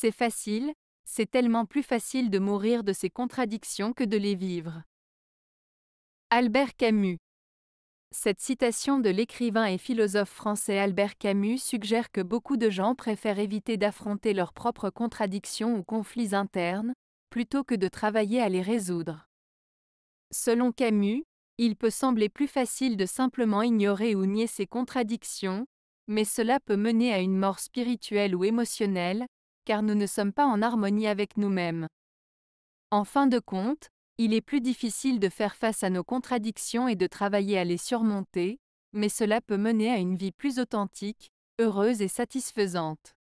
C'est facile, c'est tellement plus facile de mourir de ces contradictions que de les vivre. Albert Camus Cette citation de l'écrivain et philosophe français Albert Camus suggère que beaucoup de gens préfèrent éviter d'affronter leurs propres contradictions ou conflits internes, plutôt que de travailler à les résoudre. Selon Camus, il peut sembler plus facile de simplement ignorer ou nier ces contradictions, mais cela peut mener à une mort spirituelle ou émotionnelle, car nous ne sommes pas en harmonie avec nous-mêmes. En fin de compte, il est plus difficile de faire face à nos contradictions et de travailler à les surmonter, mais cela peut mener à une vie plus authentique, heureuse et satisfaisante.